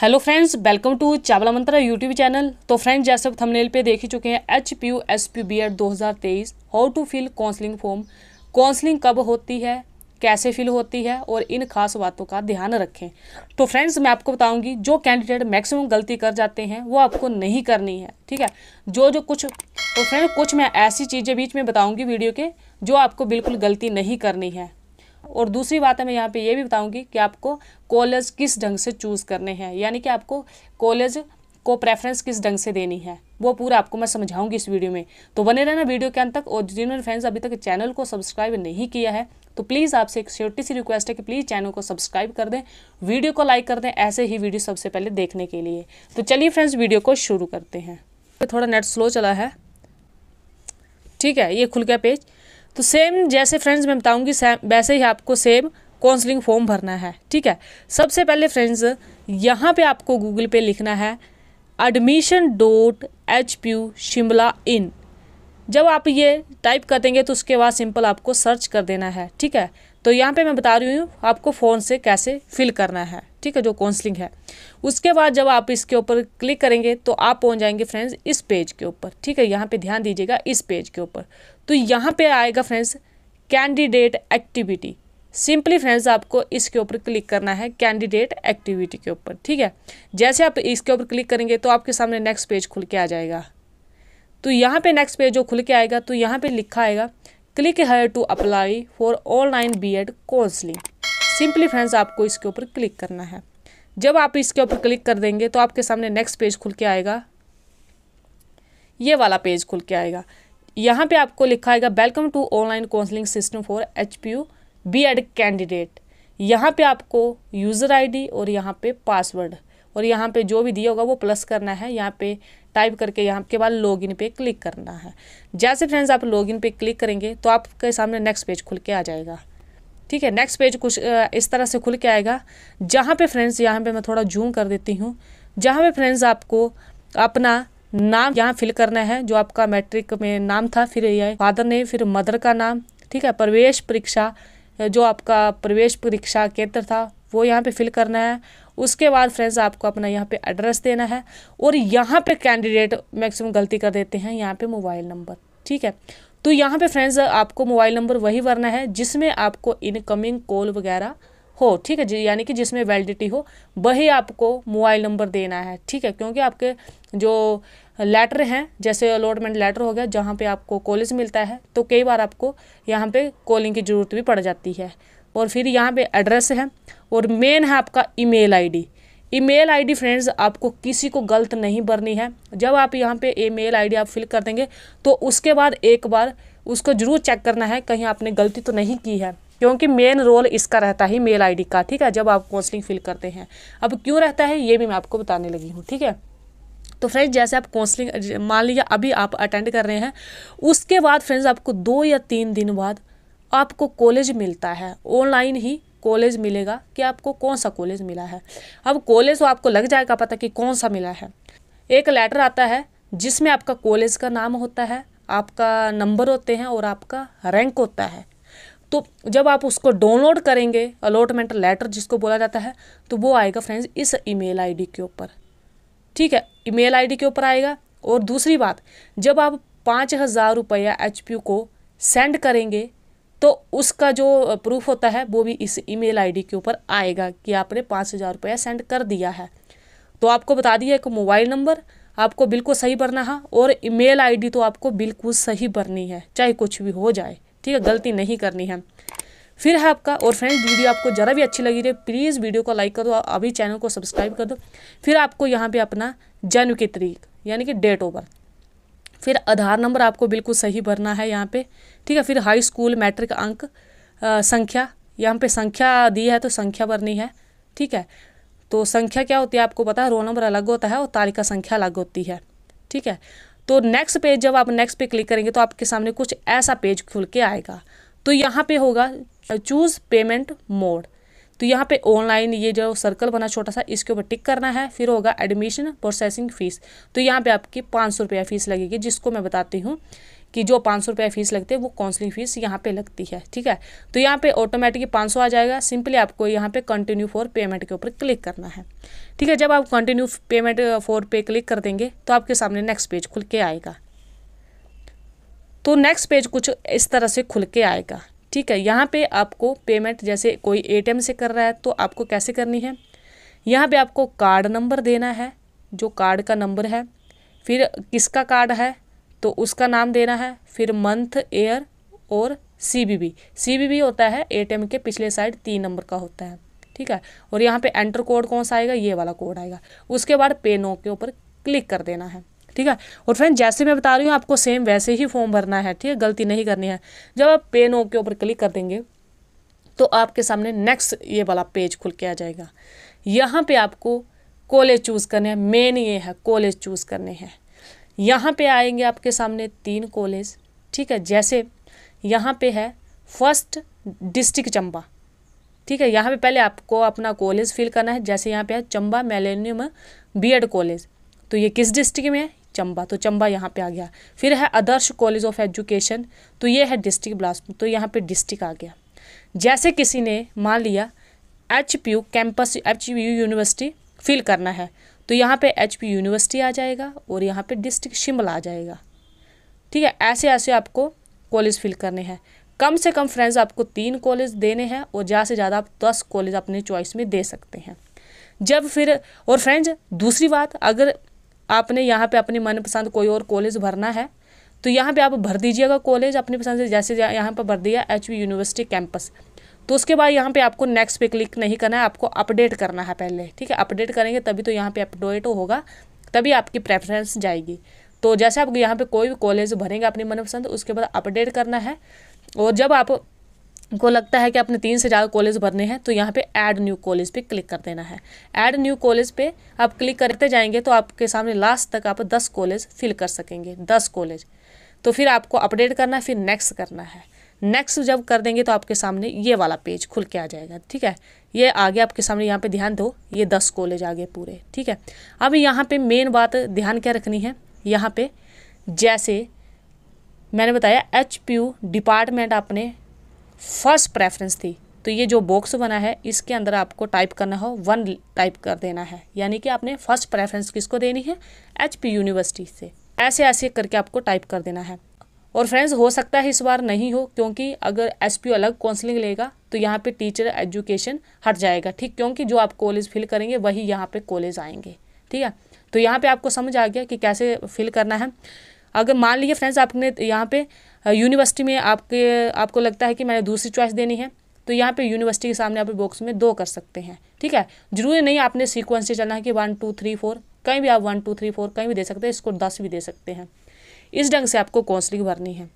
hello friends welcome to Chawla Mantra YouTube channel तो friends जैसे thumbnail पे देख ही चुके हैं H P U S P B Ed दो हज़ार तेईस how to fill counselling form counselling कब होती है कैसे फिल होती है और इन खास बातों का ध्यान रखें तो फ्रेंड्स मैं आपको बताऊंगी जो कैंडिडेट मैक्सिमम गलती कर जाते हैं वो आपको नहीं करनी है ठीक है जो जो कुछ तो फ्रेंड कुछ मैं ऐसी चीज़ें बीच में बताऊँगी वीडियो के जो आपको बिल्कुल गलती नहीं करनी है और दूसरी बात है मैं यहाँ पे ये भी बताऊँगी कि आपको कॉलेज किस ढंग से चूज़ करने हैं यानी कि आपको कॉलेज को प्रेफरेंस किस ढंग से देनी है वो पूरा आपको मैं समझाऊंगी इस वीडियो में तो बने रहना वीडियो के अंत तक और जिन्होंने फ्रेंड्स अभी तक चैनल को सब्सक्राइब नहीं किया है तो प्लीज़ आपसे एक छोटी सी रिक्वेस्ट है कि प्लीज़ चैनल को सब्सक्राइब कर दें वीडियो को लाइक कर दें ऐसे ही वीडियो सबसे पहले देखने के लिए तो चलिए फ्रेंड्स वीडियो को शुरू करते हैं थोड़ा नेट स्लो चला है ठीक है ये खुल गया पेज तो सेम जैसे फ्रेंड्स मैं बताऊंगी वैसे ही आपको सेम काउंसलिंग फॉर्म भरना है ठीक है सबसे पहले फ्रेंड्स यहाँ पे आपको गूगल पे लिखना है admission dot H P Shimla in जब आप ये टाइप कर देंगे तो उसके बाद सिंपल आपको सर्च कर देना है ठीक है तो यहाँ पे मैं बता रही हूँ आपको फ़ोन से कैसे फिल करना है ठीक है जो काउंसलिंग है उसके बाद जब आप इसके ऊपर क्लिक करेंगे तो आप पहुँच जाएंगे फ्रेंड्स इस पेज के ऊपर ठीक है यहाँ पे ध्यान दीजिएगा इस पेज के ऊपर तो यहाँ पे आएगा friends candidate activity simply friends आपको इसके ऊपर क्लिक करना है कैंडिडेट एक्टिविटी के ऊपर ठीक है जैसे आप इसके ऊपर क्लिक करेंगे तो आपके सामने नेक्स्ट पेज खुल के आ जाएगा तो यहाँ पे नेक्स्ट पेज जो खुल के आएगा तो यहाँ पे लिखा आएगा click here to apply for online B Ed counselling simply friends आपको इसके ऊपर क्लिक करना है जब आप इसके ऊपर क्लिक कर देंगे तो आपके सामने नेक्स्ट पेज खुल के आएगा ये वाला पेज खुल के आएगा यहाँ पे आपको लिखा आएगा welcome to online counselling system for H P U B Ed candidate यहाँ पे आपको यूज़र आईडी और यहाँ पे पासवर्ड और यहाँ पे जो भी दिया होगा वो प्लस करना है यहाँ पे टाइप करके यहाँ के बाद लॉगिन पे क्लिक करना है जैसे फ्रेंड्स आप लॉगिन पे क्लिक करेंगे तो आपके सामने नेक्स्ट पेज खुल के आ जाएगा ठीक है नेक्स्ट पेज कुछ इस तरह से खुल के आएगा जहाँ पे फ्रेंड्स यहाँ पे मैं थोड़ा जूम कर देती हूँ जहाँ पे फ्रेंड्स आपको अपना नाम यहाँ फिल करना है जो आपका मैट्रिक में नाम था फिर यह फादर ने फिर मदर का नाम ठीक है प्रवेश परीक्षा जो आपका प्रवेश परीक्षा केंद्र था वो यहाँ पे फिल करना है उसके बाद फ्रेंड्स आपको अपना यहाँ पे एड्रेस देना है और यहाँ पे कैंडिडेट मैक्सिमम गलती कर देते हैं यहाँ पे मोबाइल नंबर ठीक है तो यहाँ पे फ्रेंड्स आपको मोबाइल नंबर वही भरना है जिसमें आपको इनकमिंग कॉल वगैरह हो ठीक है यानी कि जिसमें वैलिडिटी हो वही आपको मोबाइल नंबर देना है ठीक है क्योंकि आपके जो लेटर हैं जैसे अलॉटमेंट लेटर हो गया जहाँ पे आपको कॉलेज मिलता है तो कई बार आपको यहाँ पे कॉलिंग की ज़रूरत भी पड़ जाती है और फिर यहाँ पे एड्रेस है और मेन है आपका email ID email ID friends आपको किसी को गलत नहीं भरनी है जब आप यहाँ पे ईमेल आईडी आप फिल कर देंगे तो उसके बाद एक बार उसको ज़रूर चेक करना है कहीं आपने गलती तो नहीं की है क्योंकि मेन रोल इसका रहता है मेल आईडी का ठीक है जब आप काउंसलिंग फिल करते हैं अब क्यों रहता है ये भी मैं आपको बताने लगी हूँ ठीक है तो फ्रेंड्स जैसे आप काउंसलिंग मान लीजिए अभी आप अटेंड कर रहे हैं उसके बाद फ्रेंड्स आपको दो या तीन दिन बाद आपको कॉलेज मिलता है ऑनलाइन ही कॉलेज मिलेगा कि आपको कौन सा कॉलेज मिला है अब कॉलेज तो आपको लग जाएगा पता कि कौन सा मिला है एक लेटर आता है जिसमें आपका कॉलेज का नाम होता है आपका नंबर होते हैं और आपका रैंक होता है तो जब आप उसको डाउनलोड करेंगे अलॉटमेंट लेटर जिसको बोला जाता है तो वो आएगा फ्रेंड्स इस ईमेल आईडी के ऊपर ठीक है ईमेल आईडी के ऊपर आएगा और दूसरी बात जब आप पाँच हज़ार रुपया एच को सेंड करेंगे तो उसका जो प्रूफ होता है वो भी इस ईमेल आईडी के ऊपर आएगा कि आपने पाँच हज़ार रुपया सेंड कर दिया है तो आपको बता दिया एक मोबाइल नंबर आपको बिल्कुल सही भरना है और ईमेल आईडी तो आपको बिल्कुल सही भरनी है चाहे कुछ भी हो जाए ठीक है गलती नहीं करनी है फिर है आपका और फ्रेंड्स वीडियो आपको ज़रा भी अच्छी लगी रही प्लीज़ वीडियो को लाइक करो अभी चैनल को सब्सक्राइब कर दो फिर आपको यहाँ पर अपना जन्म की तरीक यानी कि डेट ओवर फिर आधार नंबर आपको बिल्कुल सही भरना है यहाँ पे ठीक है फिर हाई स्कूल मैट्रिक अंक संख्या यहाँ पे संख्या दी है तो संख्या भरनी है ठीक है तो संख्या क्या होती है आपको पता है रोल नंबर अलग होता है और तालिका संख्या अलग होती है ठीक है तो नेक्स्ट पेज जब आप नेक्स्ट पे क्लिक करेंगे तो आपके सामने कुछ ऐसा पेज खुल के आएगा तो यहाँ पे होगा चूज़ पेमेंट मोड तो यहाँ पे ऑनलाइन ये जो सर्कल बना छोटा सा इसके ऊपर टिक करना है फिर होगा एडमिशन प्रोसेसिंग फ़ीस तो यहाँ पे आपकी पाँच सौ रुपया फ़ीस लगेगी जिसको मैं बताती हूँ कि जो पाँच सौ रुपया फ़ीस लगती है वो काउंसलिंग फ़ीस यहाँ पे लगती है ठीक है तो यहाँ पे ऑटोमेटिक पाँच सौ आ जाएगा सिंपली आपको यहाँ पे कंटिन्यू फॉर पेमेंट के ऊपर क्लिक करना है ठीक है जब आप कंटिन्यू पेमेंट फॉर पे क्लिक कर देंगे तो आपके सामने नेक्स्ट पेज खुल के आएगा तो नेक्स्ट पेज कुछ इस तरह से खुल के आएगा ठीक है यहाँ पे आपको पेमेंट जैसे कोई एटीएम से कर रहा है तो आपको कैसे करनी है यहाँ पे आपको कार्ड नंबर देना है जो कार्ड का नंबर है फिर किसका कार्ड है तो उसका नाम देना है फिर मंथ एयर और सीबीबी सीबीबी होता है एटीएम के पिछले साइड तीन नंबर का होता है ठीक है और यहाँ पे एंटर कोड कौन सा आएगा ये वाला कोड आएगा उसके बाद पे नो के ऊपर क्लिक कर देना है ठीक है और फ्रेंड जैसे मैं बता रही हूँ आपको सेम वैसे ही फॉर्म भरना है ठीक है गलती नहीं करनी है जब आप पे नो के ऊपर क्लिक कर देंगे तो आपके सामने नेक्स्ट ये वाला पेज खुल के आ जाएगा यहाँ पे आपको कॉलेज चूज़ करने हैं मेन ये है कॉलेज चूज़ करने हैं यहाँ पे आएंगे आपके सामने तीन कॉलेज ठीक है जैसे यहाँ पे है फर्स्ट डिस्ट्रिक्ट चंबा ठीक है यहाँ पे पहले आपको अपना कॉलेज फिल करना है जैसे यहाँ पे है चंबा मेलेनियम बीएड कॉलेज तो ये किस डिस्ट्रिक्ट में है चंबा तो चंबा यहाँ पे आ गया फिर है आदर्श कॉलेज ऑफ एजुकेशन तो ये है डिस्ट्रिक्ट बिलासपुर तो यहाँ पे डिस्ट्रिक्ट आ गया जैसे किसी ने मान लिया H P U campus H P U university fill करना है तो यहाँ पे एच पी यूनिवर्सिटी आ जाएगा और यहाँ पे डिस्ट्रिक्ट शिमला आ जाएगा ठीक है ऐसे ऐसे आपको कॉलेज फिल करने हैं कम से कम फ्रेंड्स आपको तीन कॉलेज देने हैं और ज़्यादा से ज़्यादा आप दस कॉलेज अपने चॉइस में दे सकते हैं जब फिर और फ्रेंड्स दूसरी बात अगर आपने यहाँ पे अपनी मनपसंद कोई और कॉलेज भरना है तो यहाँ पे आप भर दीजिएगा कॉलेज अपनी पसंद से जैसे यहाँ पर भर दिया एच यूनिवर्सिटी कैंपस तो उसके बाद यहाँ पे आपको नेक्स्ट पे क्लिक नहीं करना है आपको अपडेट करना है पहले ठीक है अपडेट करेंगे तभी तो यहाँ पे अपडेट होगा तभी आपकी प्रेफरेंस जाएगी तो जैसे आप यहाँ पे कोई भी कॉलेज भरेंगे अपनी मनपसंद उसके बाद अपडेट करना है और जब आप को लगता है कि आपने तीन से ज़्यादा कॉलेज भरने हैं तो यहाँ पे ऐड न्यू कॉलेज पे क्लिक कर देना है ऐड न्यू कॉलेज पे आप क्लिक करते जाएंगे तो आपके सामने लास्ट तक आप दस कॉलेज फिल कर सकेंगे दस कॉलेज तो फिर आपको अपडेट करना है फिर नेक्स्ट करना है नेक्स्ट जब कर देंगे तो आपके सामने ये वाला पेज खुल के आ जाएगा ठीक है ये आगे आपके सामने यहाँ पर ध्यान दो ये दस कॉलेज आगे पूरे ठीक है अब यहाँ पर मेन बात ध्यान क्या रखनी है यहाँ पर जैसे मैंने बताया एच डिपार्टमेंट आपने फर्स्ट प्रेफरेंस थी तो ये जो बॉक्स बना है इसके अंदर आपको टाइप करना हो वन टाइप कर देना है यानी कि आपने फर्स्ट प्रेफरेंस किसको देनी है एच यूनिवर्सिटी से ऐसे ऐसे करके आपको टाइप कर देना है और फ्रेंड्स हो सकता है इस बार नहीं हो क्योंकि अगर एस अलग काउंसलिंग लेगा तो यहाँ पे टीचर एजुकेशन हट जाएगा ठीक क्योंकि जो आप कॉलेज फिल करेंगे वही यहाँ पे कॉलेज आएंगे ठीक है तो यहाँ पे आपको समझ आ गया कि कैसे फिल करना है अगर मान लीजिए फ्रेंड्स आपने यहाँ पे यूनिवर्सिटी में आपके आपको लगता है कि मैंने दूसरी चॉइस देनी है तो यहाँ पे यूनिवर्सिटी के सामने आप बॉक्स में दो कर सकते हैं ठीक है जरूरी नहीं आपने सीक्वेंस से चलना है कि वन टू थ्री फोर कहीं भी आप वन टू थ्री फोर कहीं भी दे सकते हैं इसको दस भी दे सकते हैं इस ढंग से आपको काउंसलिंग भरनी है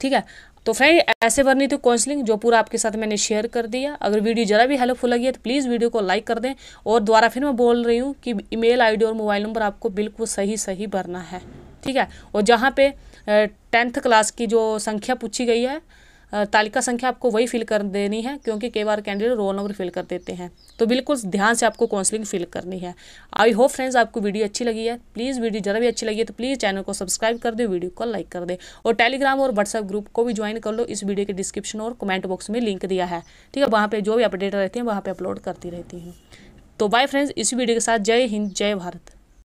ठीक है तो फ्रेंड ऐसे भरनी थी तो काउंसलिंग जो पूरा आपके साथ मैंने शेयर कर दिया अगर वीडियो ज़रा भी हेल्पफुल लगी है तो प्लीज़ वीडियो को लाइक कर दें और दोबारा फिर मैं बोल रही हूँ कि ईमेल आईडी और मोबाइल नंबर आपको बिल्कुल सही सही भरना है ठीक है और जहाँ पे टेंथ क्लास की जो संख्या पूछी गई है तालिका संख्या आपको वही फिल कर देनी है क्योंकि कई बार कैंडिडेट रोल नंबर फिल कर देते हैं तो बिल्कुल ध्यान से आपको काउंसलिंग फिल करनी है आई होप फ्रेंड्स आपको वीडियो अच्छी लगी है प्लीज़ वीडियो ज़रा भी अच्छी लगी है तो प्लीज़ चैनल को सब्सक्राइब कर दो वीडियो को लाइक कर दे और टेलीग्राम और व्हाट्सएप ग्रुप को भी ज्वाइन कर लो इस वीडियो के डिस्क्रिप्शन और कमेंट बॉक्स में लिंक दिया है ठीक है वहाँ पर जो भी अपडेट रहती हैं वहाँ पर अपलोड करती रहती हूँ तो बाय फ्रेंड्स इस वीडियो के साथ जय हिंद जय भारत